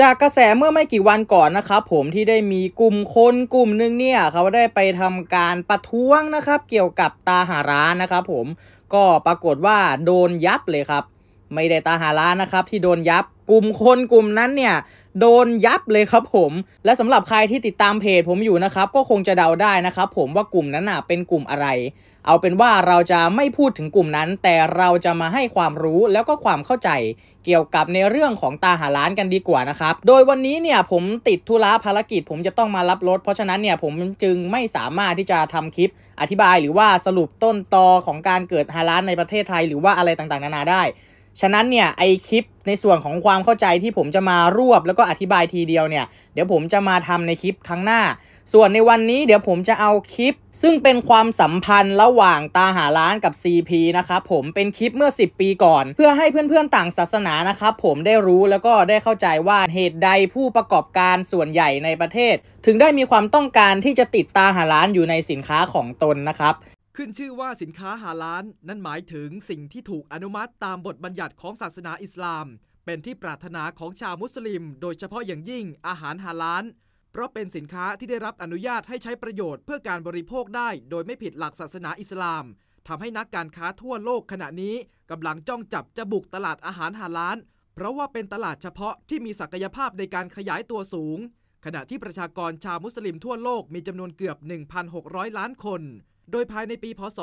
จากกระแสเมื่อไม่กี่วันก่อนนะครับ ผมที่ได้มีกลุ่มคนกลุ่มนึงเนี่ยเขาได้ไปทำการประท้วงนะครับ เกี่ยวกับตาหารานะครับ ผมก็ปรากฏว่าโดนยับเลยครับ ไม่ได้ตาหารานะครับ ที่โดนยับกลุ่มคนกลุ่มนั้นเนี่ยโดนยับเลยครับผม และสำหรับใครที่ติดตามเพจผมอยู่นะครับ ก็คงจะเดาได้นะครับผมว่ากลุ่มนั้นน่ะเป็นกลุ่มอะไร เอาเป็นว่าเราจะไม่พูดถึงกลุ่มนั้น แต่เราจะมาให้ความรู้แล้วก็ความเข้าใจเกี่ยวกับในเรื่องของตาหาร้านกันดีกว่านะครับ โดยวันนี้เนี่ยผมติดธุระภารกิจ ผมจะต้องมารับรถเพราะฉะนั้นเนี่ยผมจึงไม่สามารถที่จะทำคลิป อธิบายหรือว่าสรุปต้นตอของการเกิดหาร้านในประเทศไทย หรือว่าอะไรต่างๆนานาได้ฉะนั้นเนี่ยไอคลิปในส่วนของความเข้าใจที่ผมจะมารวบ แล้วก็อธิบายทีเดียวเนี่ยเดี๋ยวผมจะมาทำในคลิปครั้งหน้า ส่วนในวันนี้เดี๋ยวผมจะเอาคลิป ซึ่งเป็นความสัมพันธ์ระหว่างตาหาร้านกับ CP นะครับผมเป็นคลิปเมื่อ 10 ปีก่อน เพื่อให้เพื่อนๆ ต่างศาสนานะครับผมได้รู้แล้วก็ได้เข้าใจว่าเหตุใดผู้ประกอบการส่วนใหญ่ในประเทศ ถึงได้มีความต้องการที่จะติดตาหาร้านอยู่ในสินค้าของตนนะครับขึ้นชื่อว่าสินค้าฮาลานนั่นหมายถึงสิ่งที่ถูกอนุมัติตามบทบัญญัติของศาสนาอิสลามเป็นที่ปรารถนาของชาวมุสลิมโดยเฉพาะอย่างยิ่งอาหารฮาลานเพราะเป็นสินค้าที่ได้รับอนุญาตให้ใช้ประโยชน์เพื่อการบริโภคได้โดยไม่ผิดหลักศาสนาอิสลาม ทำให้นักการค้าทั่วโลกขณะนี้กำลังจ้องจับจะบุกตลาดอาหารฮาลานเพราะว่าเป็นตลาดเฉพาะที่มีศักยภาพในการขยายตัวสูง ขณะที่ประชากรชาวมุสลิมทั่วโลกมีจำนวนเกือบ 1,600 ล้านคนโดยภายในปีพศ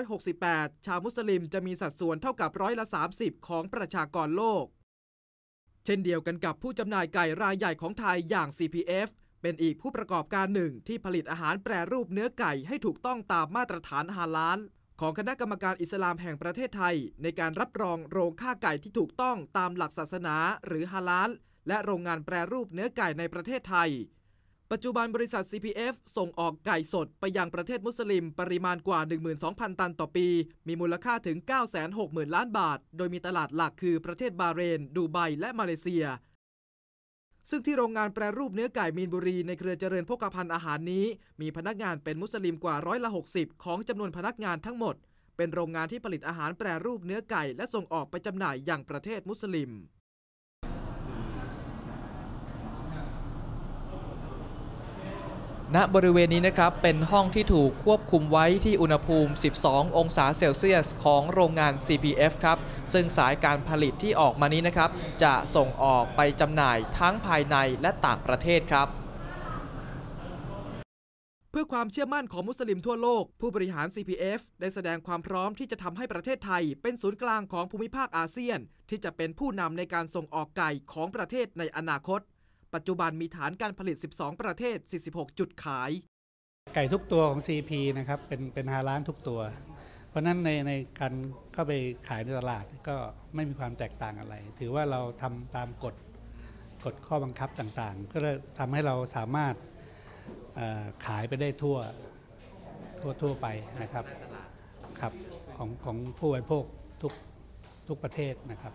2568 ชาวมุสลิมจะมีสัดส่วนเท่ากับร้อยละ30 ของประชากรโลก เช่นเดียวกันกับผู้จำหน่ายไก่รายใหญ่ของไทยอย่าง CPF เป็นอีกผู้ประกอบการหนึ่งที่ผลิตอาหารแปรรูปเนื้อไก่ให้ถูกต้องตามมาตรฐานฮาลาลของคณะกรรมการอิสลามแห่งประเทศไทยในการรับรองโรงฆ่าไก่ที่ถูกต้องตามหลักศาสนาหรือฮาลาลและโรงงานแปรรูปเนื้อไก่ในประเทศไทยปัจจุบันบริษัท CPF ส่งออกไก่สดไปยังประเทศมุสลิม ปริมาณกว่า 12,000 ตันต่อปี มีมูลค่าถึง 960,000ล้านบาท โดยมีตลาดหลักคือประเทศบาเรน ดูไบ และมาเลเซีย ซึ่งที่โรงงานแปรรูปเนื้อไก่มีนบุรี ในเครือเจริญพกพันอาหารนี้ มีพนักงานเป็นมุสลิมกว่าร้อยละ60ของจำนวนพนักงานทั้งหมด เป็นโรงงานที่ผลิตอาหารแปรรูปเนื้อไก่ และส่งออกไปจำหน่ายอย่างประเทศมุสลิมณบริเวณนี้นะครับ เป็นห้องที่ถูกควบคุมไว้ที่อุณหภูมิ 12 องศาเซลเซียสของโรงงาน CPF ครับ ซึ่งสายการผลิตที่ออกมานี้นะครับ จะส่งออกไปจำหน่ายทั้งภายในและต่างประเทศครับ เพื่อความเชื่อมั่นของมุสลิมทั่วโลกผู้บริหาร CPF ได้แสดงความพร้อมที่จะทำให้ประเทศไทย เป็นศูนย์กลางของภูมิภาคอาเซียน ที่จะเป็นผู้นำในการส่งออกไก่ของประเทศในอนาคตปัจจุบันมีฐานการผลิต 12 ประเทศ 46 จุดขาย ไก่ทุกตัวของ CP นะครับ เป็นเป็นฮาล้านทุกตัว เพราะนั้นในในการเข้าไปขายในตลาดก็ไม่มีความแตกต่างอะไร ถือว่าเราทำตามกฎกฎข้อบังคับต่างๆ ก็จะทำให้เราสามารถขายไปได้ทั่วทั่วทั่วไปนะครับครับของของผู้บริโภคทุกทุกประเทศนะครับ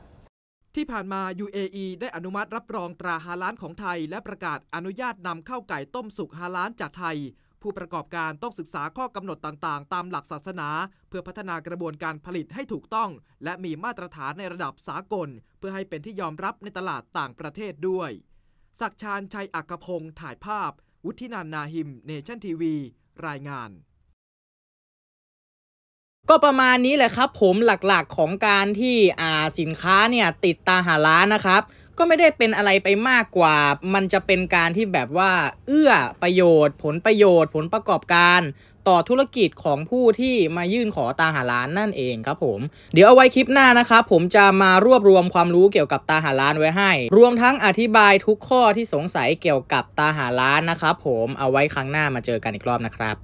ที่ผ่านมา UAE ได้อนุมัติรับรองตราฮาล้านของไทยและประกาศอนุญาตนำเข้าไก่ต้มสุกฮาล้านจากไทย ผู้ประกอบการต้องศึกษาข้อกำหนดต่างๆ ตามหลักศาสนา เพื่อพัฒนากระบวนการผลิตให้ถูกต้อง และมีมาตรฐานในระดับสากล เพื่อให้เป็นที่ยอมรับในตลาดต่างประเทศด้วย สักชาน ชัยอักพงศ์ถ่ายภาพ วุฒินันนาหิม เนชั่นทีวี รายงานก็ประมาณนี้แหละครับ ผมหลักๆของการที่อ่าสินค้าเนี่ยติดตาหาร้านนะครับ ก็ไม่ได้เป็นอะไรไปมากกว่ามันจะเป็นการที่แบบว่าเอื้อประโยชน์ ผลประโยชน์ ผลประกอบการ ต่อธุรกิจของผู้ที่มายื่นขอตาหาร้านนั่นเองครับ ผม เดี๋ยวเอาไว้คลิปหน้านะครับผมจะมารวบรวมความรู้เกี่ยวกับตาหาร้านไว้ให้ รวมทั้งอธิบายทุกข้อที่สงสัยเกี่ยวกับตาหาร้านนะครับผมเอาไว้ครั้งหน้ามาเจอกันอีกรอบนะครับ